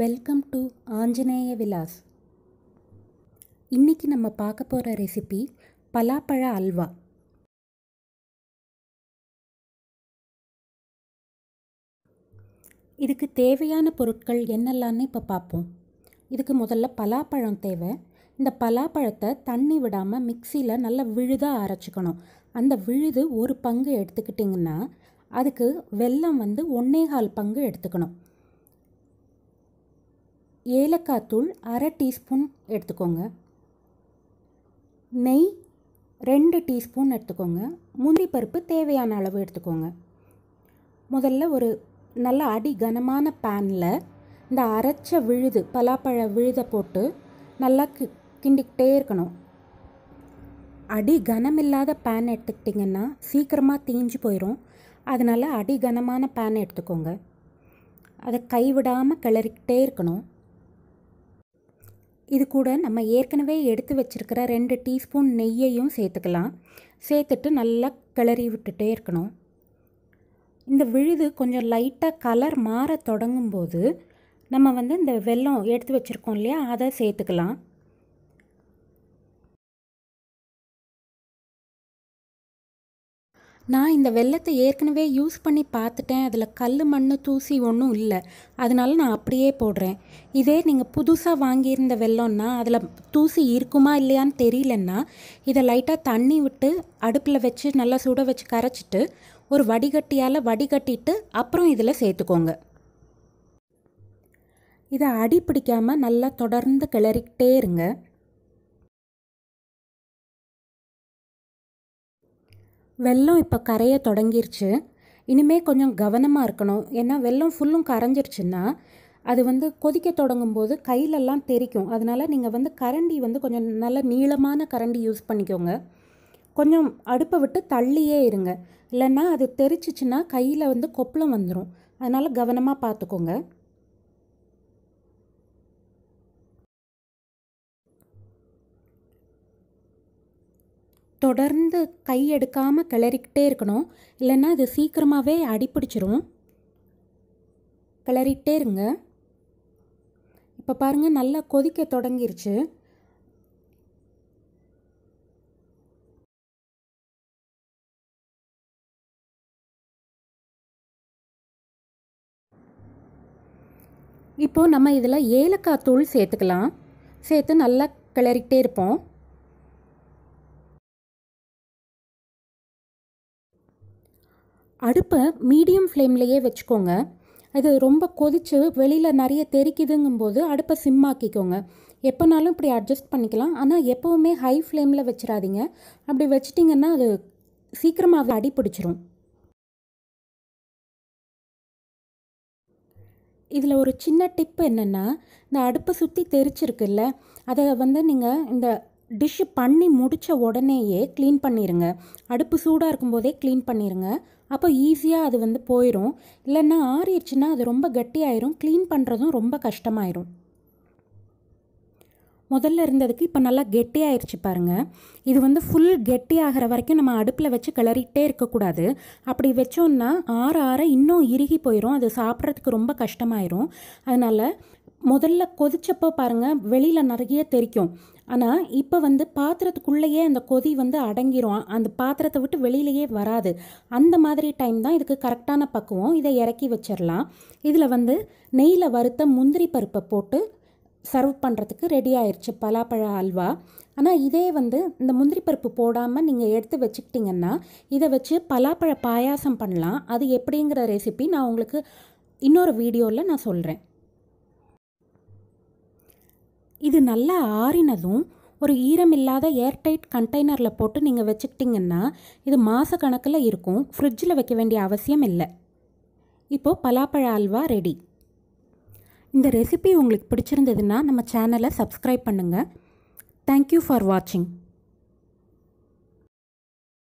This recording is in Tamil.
வெல்கம் டு ஆஞ்சநேய விலாஸ் இன்றைக்கி நம்ம பார்க்க போகிற ரெசிபி பலாப்பழ அல்வா இதுக்கு தேவையான பொருட்கள் என்னெல்லாம்னு இப்போ பார்ப்போம் இதுக்கு முதல்ல பலாப்பழம் தேவை இந்த பலாப்பழத்தை தண்ணி விடாமல் மிக்சியில் நல்லா விழுதாக அரைச்சிக்கணும் அந்த விழுது ஒரு பங்கு எடுத்துக்கிட்டிங்கன்னா அதுக்கு வெல்லம் வந்து ஒன்னேகால் பங்கு எடுத்துக்கணும் ஏலக்காய் தூள் அரை டீஸ்பூன் எடுத்துக்கோங்க நெய் ரெண்டு டீஸ்பூன் எடுத்துக்கோங்க முந்தி பருப்பு தேவையான அளவு எடுத்துக்கோங்க முதல்ல ஒரு நல்ல அடி கனமான பேனில் இந்த அரைச்ச விழுது பலாப்பழ விழுதை போட்டு நல்லா கி கிண்டிக்கிட்டே இருக்கணும் அடி கனமில்லாத பேன் எடுத்துக்கிட்டிங்கன்னா சீக்கிரமாக தீஞ்சு போயிடும் அதனால் அடி கனமான பேன் எடுத்துக்கோங்க அதை கைவிடாமல் கிளறிக்கிட்டே இருக்கணும் இது கூட நம்ம ஏற்கனவே எடுத்து வச்சுருக்கிற ரெண்டு டீஸ்பூன் நெய்யையும் சேர்த்துக்கலாம் சேர்த்துட்டு நல்லா கிளறி விட்டுட்டே இருக்கணும் இந்த விழுது கொஞ்சம் லைட்டாக கலர் மாற தொடங்கும் போது நம்ம வந்து இந்த வெல்லம் எடுத்து வச்சுருக்கோம் இல்லையா அதை சேர்த்துக்கலாம் நான் இந்த வெள்ளத்தை ஏற்கனவே யூஸ் பண்ணி பார்த்துட்டேன் அதில் கல் மண் தூசி ஒன்றும் இல்லை அதனால நான் அப்படியே போடுறேன் இதே நீங்கள் புதுசாக வாங்கியிருந்த வெள்ளம்னா அதில் தூசி இருக்குமா இல்லையான்னு தெரியலன்னா இதை லைட்டாக தண்ணி விட்டு அடுப்பில் வச்சு நல்லா சுட வச்சு கரைச்சிட்டு ஒரு வடிகட்டியால் வடிகட்டிட்டு அப்புறம் இதில் சேர்த்துக்கோங்க இதை அடி பிடிக்காமல் நல்லா தொடர்ந்து கிளறிக்கிட்டே இருங்க வெள்ளம் இப்போ கரைய தொடங்கிருச்சு இனிமே கொஞ்சம் கவனமாக இருக்கணும் ஏன்னா வெள்ளம் ஃபுல்லும் கரைஞ்சிருச்சுன்னா அது வந்து கொதிக்க தொடங்கும் போது கையிலெல்லாம் தெரிக்கும் அதனால் நீங்கள் வந்து கரண்டி வந்து கொஞ்சம் நல்ல நீளமான கரண்டி யூஸ் பண்ணிக்கோங்க கொஞ்சம் அடுப்பை விட்டு தள்ளியே இருங்க இல்லைன்னா அது தெரிச்சிச்சின்னா கையில் வந்து கொப்பளம் வந்துடும் அதனால் கவனமாக பார்த்துக்கோங்க தொடர்ந்து கை எடுக்காமல் கிளறிக்கிட்டே இருக்கணும் இல்லைன்னா இது சீக்கிரமாகவே அடிப்பிடிச்சிரும் கிளறிக்கிட்டே இருங்க இப்போ பாருங்கள் நல்லா கொதிக்க தொடங்கிருச்சு இப்போது நம்ம இதில் ஏலக்காய் தூள் சேர்த்துக்கலாம் சேர்த்து நல்லா கிளறிக்கிட்டே இருப்போம் அடுப்பை மீடியம் ஃப்ளேம்லேயே வச்சுக்கோங்க அது ரொம்ப கொதித்து வெளியில் நிறைய தெரிக்குதுங்கும்போது அடுப்பை சிம் ஆக்கிக்கோங்க எப்போனாலும் இப்படி அட்ஜஸ்ட் பண்ணிக்கலாம் ஆனால் எப்போவுமே ஹை ஃப்ளேமில் வச்சிடாதீங்க அப்படி வச்சிட்டிங்கன்னா அது சீக்கிரமாக அடி பிடிச்சிரும் இதில் ஒரு சின்ன டிப் என்னென்னா இந்த அடுப்பை சுற்றி தெரிச்சிருக்குல்ல அதை வந்து நீங்கள் இந்த டிஷ்ஷு பண்ணி முடித்த உடனேயே க்ளீன் பண்ணிடுங்க அடுப்பு சூடாக இருக்கும்போதே க்ளீன் பண்ணிடுங்க அப்போ ஈஸியாக அது வந்து போயிடும் இல்லைன்னா ஆறிடுச்சுன்னா அது ரொம்ப கட்டியாயிரும் க்ளீன் பண்ணுறதும் ரொம்ப கஷ்டமாயிரும் முதல்ல இருந்ததுக்கு இப்போ நல்லா கெட்டியாயிருச்சு பாருங்கள் இது வந்து ஃபுல் கெட்டி ஆகிற வரைக்கும் நம்ம அடுப்பில் வச்சு கிளறிட்டே இருக்கக்கூடாது அப்படி வச்சோன்னா ஆற ஆற இன்னும் இறுகி போயிடும் அது சாப்பிட்றதுக்கு ரொம்ப கஷ்டமாயிரும் அதனால் முதல்ல கொதிச்சப்போ பாருங்கள் வெளியில் நிறைய தெரிக்கும் ஆனால் இப்போ வந்து பாத்திரத்துக்குள்ளேயே அந்த கொதி வந்து அடங்கிரும் அந்த பாத்திரத்தை விட்டு வெளியிலேயே வராது அந்த மாதிரி டைம் தான் இதுக்கு கரெக்டான பக்குவம் இதை இறக்கி வச்சிடலாம் இதில் வந்து நெய்யில் வறுத்த முந்திரி பருப்பை போட்டு சர்வ் பண்ணுறதுக்கு ரெடி ஆயிடுச்சு பலாப்பழ அல்வா ஆனால் இதே வந்து இந்த முந்திரி பருப்பு போடாமல் நீங்கள் எடுத்து வச்சுக்கிட்டிங்கன்னா இதை வச்சு பலாப்பழ பாயாசம் பண்ணலாம் அது எப்படிங்கிற ரெசிபி நான் உங்களுக்கு இன்னொரு வீடியோவில் நான் சொல்கிறேன் இது நல்லா ஆறினதும் ஒரு ஈரமில்லாத ஏர்டைட் கண்டெய்னரில் போட்டு நீங்கள் வச்சுக்கிட்டிங்கன்னா இது மாத கணக்கில் இருக்கும் ஃப்ரிட்ஜில் வைக்க வேண்டிய அவசியம் இல்லை இப்போது பலாப்பழ அல்வா ரெடி இந்த ரெசிபி உங்களுக்கு பிடிச்சிருந்ததுன்னா நம்ம சேனலை சப்ஸ்கிரைப் பண்ணுங்கள் தேங்க்யூ ஃபார் வாட்சிங்